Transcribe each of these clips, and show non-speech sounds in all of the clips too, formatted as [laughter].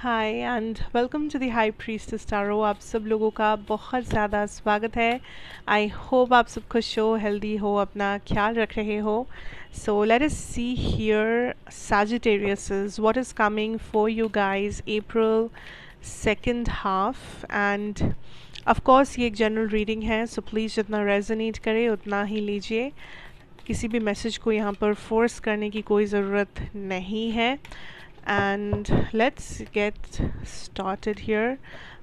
Hi and welcome to the high priest स्टारो आप सब लोगों का बहुत ज़्यादा स्वागत है आई होप आप सब खुश हो हेल्दी हो अपना ख्याल रख रहे हो so let us see here Sagittarius what is coming for you guys April second half and of course ये एक जनरल रीडिंग है सो प्लीज़ जितना रेजोनेट करे उतना ही लीजिए किसी भी मैसेज को यहाँ पर फोर्स करने की कोई ज़रूरत नहीं है and let's get started here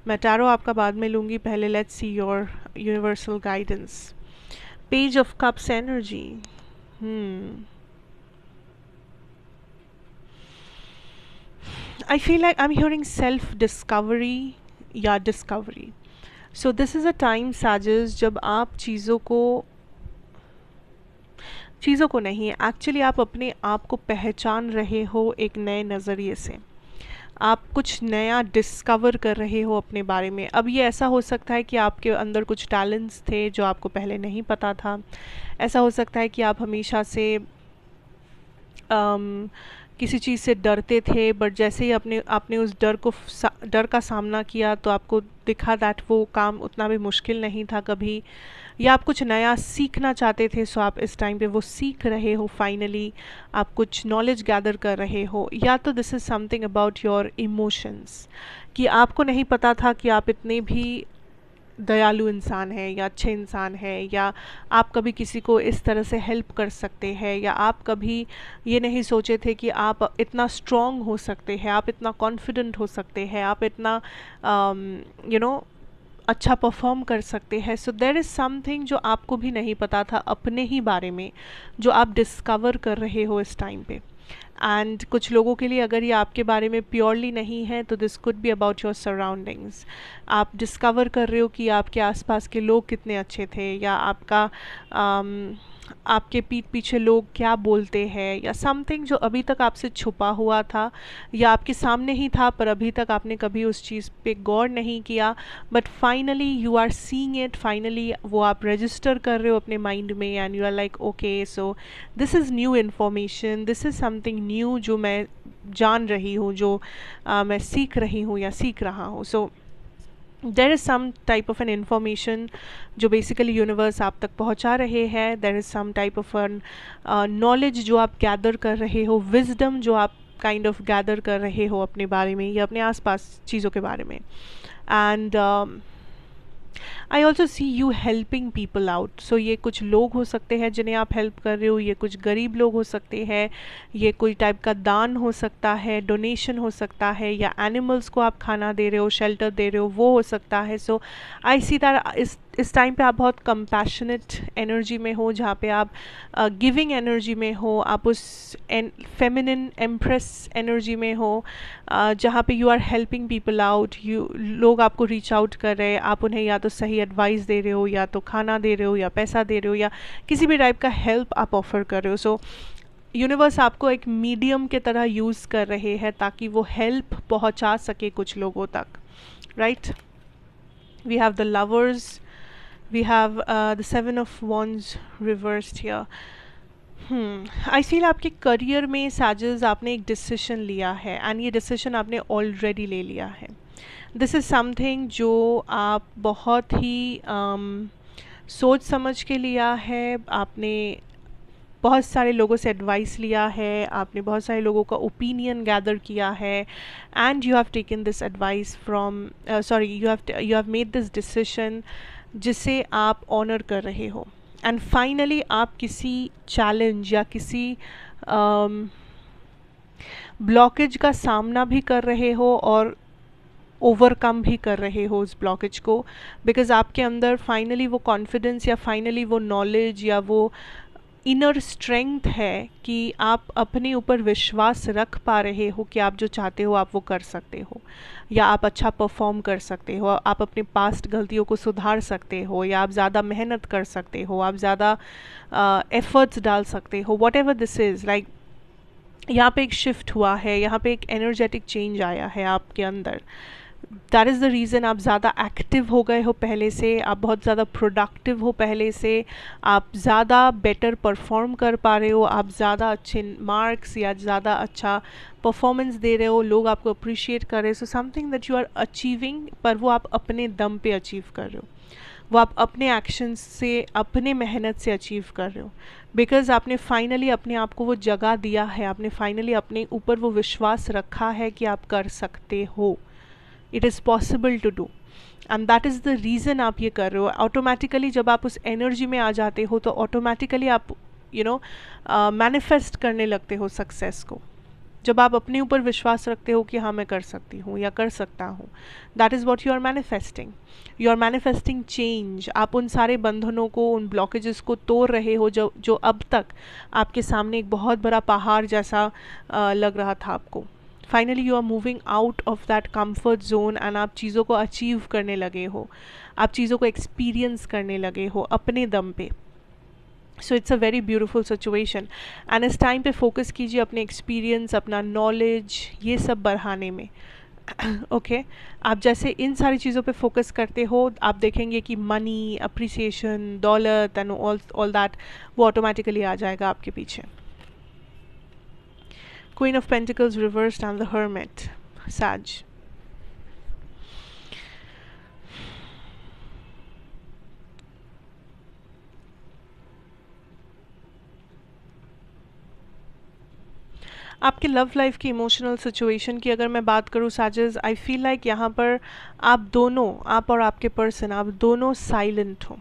मैं टैरो आपका बाद में लूँगी पहले let's see your universal guidance page of cups energy I feel like I am hearing self discovery या discovery so this is a time Sages जब आप चीज़ों को चीज़ों को नहीं है एक्चुअली आप अपने आप को पहचान रहे हो एक नए नज़रिए से आप कुछ नया डिस्कवर कर रहे हो अपने बारे में अब ये ऐसा हो सकता है कि आपके अंदर कुछ टैलेंट्स थे जो आपको पहले नहीं पता था ऐसा हो सकता है कि आप हमेशा से um, किसी चीज़ से डरते थे बट जैसे ही अपने आपने उस डर को डर का सामना किया तो आपको दिखा दैट वो काम उतना भी मुश्किल नहीं था कभी या आप कुछ नया सीखना चाहते थे सो आप इस टाइम पे वो सीख रहे हो फाइनली आप कुछ नॉलेज गैदर कर रहे हो या तो this is something about your emotions कि आपको नहीं पता था कि आप इतने भी दयालु इंसान हैं या अच्छे इंसान हैं या आप कभी किसी को इस तरह से हेल्प कर सकते हैं या आप कभी ये नहीं सोचे थे कि आप इतना स्ट्रॉन्ग हो सकते हैं आप इतना कॉन्फिडेंट हो सकते हैं आप इतना यू um, नो अच्छा परफॉर्म कर सकते हैं सो देर इज़ समथिंग जो आपको भी नहीं पता था अपने ही बारे में जो आप डिस्कवर कर रहे हो इस टाइम पे एंड कुछ लोगों के लिए अगर ये आपके बारे में प्योरली नहीं है तो this could be about your surroundings आप डिस्कवर कर रहे हो कि आपके आसपास के लोग कितने अच्छे थे या आपका um, आपके पीठ पीछे लोग क्या बोलते हैं या समथिंग जो अभी तक आपसे छुपा हुआ था या आपके सामने ही था पर अभी तक आपने कभी उस चीज़ पे गौर नहीं किया but finally you are seeing it finally वो आप रजिस्टर कर रहे हो अपने माइंड में and you are like okay so this is new information this is something new जो मैं जान रही हूँ जो uh, मैं सीख रही हूँ या सीख रहा हूँ so so, there is some type of an information जो बेसिकली यूनिवर्स आप तक पहुँचा रहे हैं there is some type of an knowledge जो आप गैदर कर रहे हो विजडम जो आप काइंड ऑफ गैदर कर रहे हो अपने बारे में या अपने आसपास चीज़ों के बारे में and I also see you helping people out so ये कुछ लोग हो सकते हैं जिन्हें आप हेल्प कर रहे हो ये कुछ गरीब लोग हो सकते हैं ये कोई टाइप का दान हो सकता है डोनेशन हो सकता है या एनिमल्स को आप खाना दे रहे हो शेल्टर दे रहे हो वो हो सकता है सो आई सी दर इस इस टाइम पे आप बहुत कंपैशनेट एनर्जी में हो जहाँ पे आप गिविंग uh, एनर्जी में हो आप उस फेमिनिन एम्प्रेस एनर्जी में हो uh, जहाँ पे you are helping people out you लोग आपको रीच आउट कर रहे हैं आप उन्हें या तो सही एडवाइस दे रहे हो या तो खाना दे रहे हो या पैसा दे रहे हो या किसी भी टाइप का हेल्प आप ऑफर कर रहे हो सो so, यूनिवर्स आपको एक मीडियम के तरह यूज़ कर रहे हैं ताकि वो हेल्प पहुंचा सके कुछ लोगों तक right we have the lovers we have uh, the seven of wands reversed here I hmm. Feel आपके करियर में साजेस आपने एक डिसीशन लिया है एंड ये डिसीशन आपने ऑलरेडी ले लिया है दिस इज़ समथिंग जो आप बहुत ही um, सोच समझ के लिया है आपने बहुत सारे लोगों से एडवाइस लिया है आपने बहुत सारे लोगों का ओपिनियन गैदर किया है and you have taken this advice from sorry you have you have made this decision जिसे आप ऑनर कर रहे हो एंड फाइनली आप किसी चैलेंज या किसी ब्लॉकेज um, का सामना भी कर रहे हो और ओवरकम भी कर रहे हो उस ब्लॉकेज को बिकॉज़ आपके अंदर फाइनली वो कॉन्फिडेंस या फाइनली वो नॉलेज या वो इनर स्ट्रेंथ है कि आप अपने ऊपर विश्वास रख पा रहे हो कि आप जो चाहते हो आप वो कर सकते हो या आप अच्छा परफॉर्म कर सकते हो आप अपने पास्ट गलतियों को सुधार सकते हो या आप ज़्यादा मेहनत कर सकते हो आप ज़्यादा एफर्ट्स uh, डाल सकते हो whatever this is like यहाँ पे एक शिफ्ट हुआ है यहाँ पे एक एनर्जेटिक चेंज आया है आपके अंदर दैट इज़ द रीज़न आप ज़्यादा एक्टिव हो गए हो पहले से आप बहुत ज़्यादा प्रोडक्टिव हो पहले से आप ज़्यादा बेटर परफॉर्म कर पा रहे हो आप ज़्यादा अच्छे मार्क्स या ज़्यादा अच्छा परफॉर्मेंस दे रहे हो लोग आपको अप्रिशिएट कर रहे हो so something that you are achieving पर वो आप अपने दम पे अचीव कर रहे हो वो आप अपने एक्शन से अपने मेहनत से अचीव कर रहे हो बिकॉज़ आपने फाइनली अपने आप को वो जगह दिया है आपने फाइनली अपने ऊपर वो विश्वास रखा है कि आप कर सकते हो it is possible to do and that is the reason आप ये कर रहे हो ऑटोमेटिकली जब आप उस एनर्जी में आ जाते हो तो ऑटोमेटिकली आप यू नो मैनिफेस्ट करने लगते हो सक्सेस को जब आप अपने ऊपर विश्वास रखते हो कि हाँ मैं कर सकती हूँ या कर सकता हूँ that is what you are manifesting you are manifesting change आप उन सारे बंधनों को उन ब्लॉकेजेस को तोड़ रहे हो जो जो अब तक आपके सामने एक बहुत बड़ा पहाड़ जैसा आ, लग रहा था आपको finally you are moving out of that comfort zone and आप चीज़ों को अचीव करने लगे हो आप चीज़ों को एक्सपीरियंस करने लगे हो अपने दम पे so it's a very beautiful situation and इस टाइम पे फोकस कीजिए अपने एक्सपीरियंस अपना नॉलेज ये सब बढ़ाने में ओके [coughs] okay? आप जैसे इन सारी चीज़ों पे फोकस करते हो आप देखेंगे कि मनी अप्रिसिएशन दौलत एंड ऑल दैट वो ऑटोमेटिकली आ जाएगा आपके पीछे Queen of Pentacles reversed and the Hermit, Sag. आपके लव लाइफ की इमोशनल सिचुएशन की अगर मैं बात करूं साजिज आई फील लाइक यहाँ पर आप दोनों आप और आपके पर्सन आप दोनों साइलेंट हो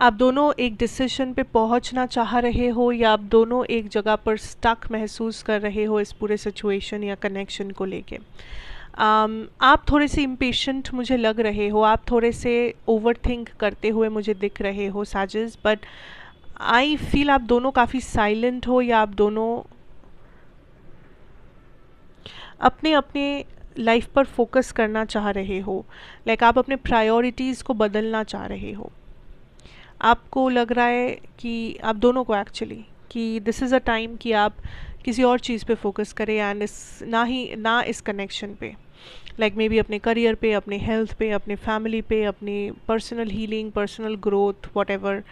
आप दोनों एक डिसीजन पे पहुंचना चाह रहे हो या आप दोनों एक जगह पर स्टक महसूस कर रहे हो इस पूरे सिचुएशन या कनेक्शन को लेके um, आप थोड़े से इम्पेशेंट मुझे लग रहे हो आप थोड़े से ओवर थिंक करते हुए मुझे दिख रहे हो साजिश बट आई फील आप दोनों काफ़ी साइलेंट हो या आप दोनों अपने अपने लाइफ पर फोकस करना चाह रहे हो लाइक like आप अपने प्रायोरिटीज़ को बदलना चाह रहे हो आपको लग रहा है कि आप दोनों को एक्चुअली कि दिस इज़ अ टाइम कि आप किसी और चीज़ पे फोकस करें एंड इस ना ही ना इस कनेक्शन पे लाइक मे बी अपने करियर पे अपने हेल्थ पे अपने फैमिली पे अपने personal healing personal growth whatever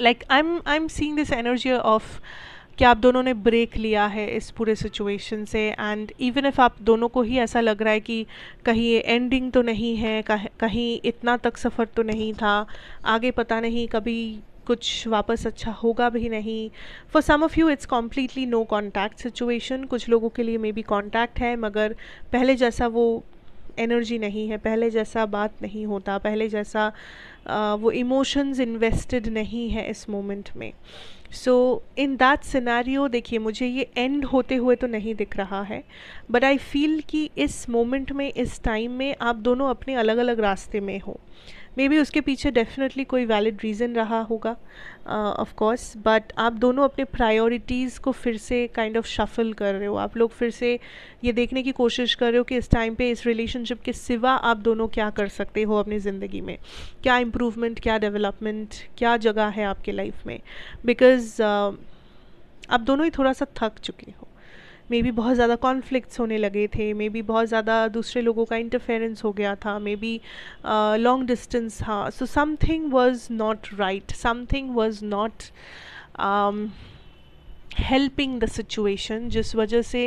like I am I am seeing this energy of कि आप दोनों ने ब्रेक लिया है इस पूरे सिचुएशन से एंड इवन इफ़ आप दोनों को ही ऐसा लग रहा है कि कहीं ये एंडिंग तो नहीं है कहीं इतना तक सफ़र तो नहीं था आगे पता नहीं कभी कुछ वापस अच्छा होगा भी नहीं for some of you it's completely no contact situation कुछ लोगों के लिए मे बी कॉन्टैक्ट है मगर पहले जैसा वो एनर्जी नहीं है पहले जैसा बात नहीं होता पहले जैसा आ, वो इमोशंस इन्वेस्टेड नहीं है इस मोमेंट में सो इन दैट सिनेरियो देखिए मुझे ये एंड होते हुए तो नहीं दिख रहा है बट आई फील कि इस मोमेंट में इस टाइम में आप दोनों अपने अलग अलग रास्ते में हो मे बी उसके पीछे डेफिनेटली कोई वैलिड रीज़न रहा होगा ऑफ कोर्स बट आप दोनों अपने प्रायोरिटीज़ को फिर से काइंड ऑफ शफल कर रहे हो आप लोग फिर से ये देखने की कोशिश कर रहे हो कि इस टाइम पे इस रिलेशनशिप के सिवा आप दोनों क्या कर सकते हो अपनी ज़िंदगी में क्या इम्प्रूवमेंट क्या डेवलपमेंट क्या जगह है आपके लाइफ में बिकॉज़ uh, आप दोनों ही थोड़ा सा थक चुके हो मे बी बहुत ज़्यादा कॉन्फ्लिक्ट्स होने लगे थे मे बी बहुत ज़्यादा दूसरे लोगों का इंटरफेरेंस हो गया था मे बी लॉन्ग डिस्टेंस था so something was not right something was not helping the situation जिस वजह से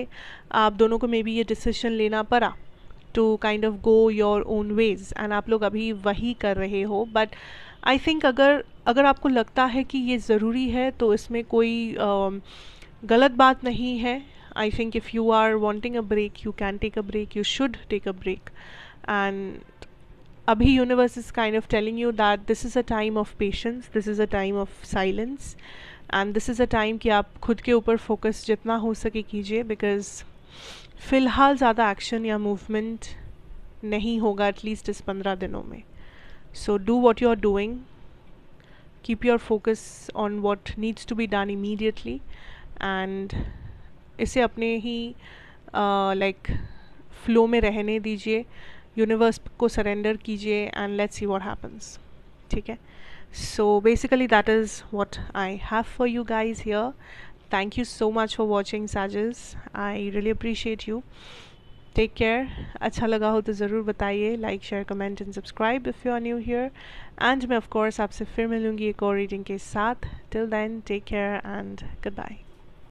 आप दोनों को मे बी ये डिसीजन लेना पड़ा to kind of go your own ways and आप लोग अभी वही कर रहे हो बट आई थिंक अगर अगर आपको लगता है कि ये ज़रूरी है तो इसमें कोई uh, गलत बात नहीं है I think if you are wanting a break, you can take a break, you should take a break. And Abhi Universe is kind of telling you that this is a time of patience, this is a time of silence, and this is a time ki aap khud ke upar focus jitna ho sake kijiye because filhal zyada action ya movement nahi hoga at least is 15 dinon mein. So do what you are doing, keep your focus on what needs to be done immediately and इसे अपने ही like flow में रहने दीजिए universe को surrender कीजिए and let's see what happens ठीक है so basically that is what I have for you guys here thank you so much for watching साजेस I really appreciate you take care अच्छा लगा हो तो ज़रूर बताइए like share comment and subscribe if you are new here and मैं of course आपसे फिर मिलूंगी एक और रीडिंग के साथ till then take care and good bye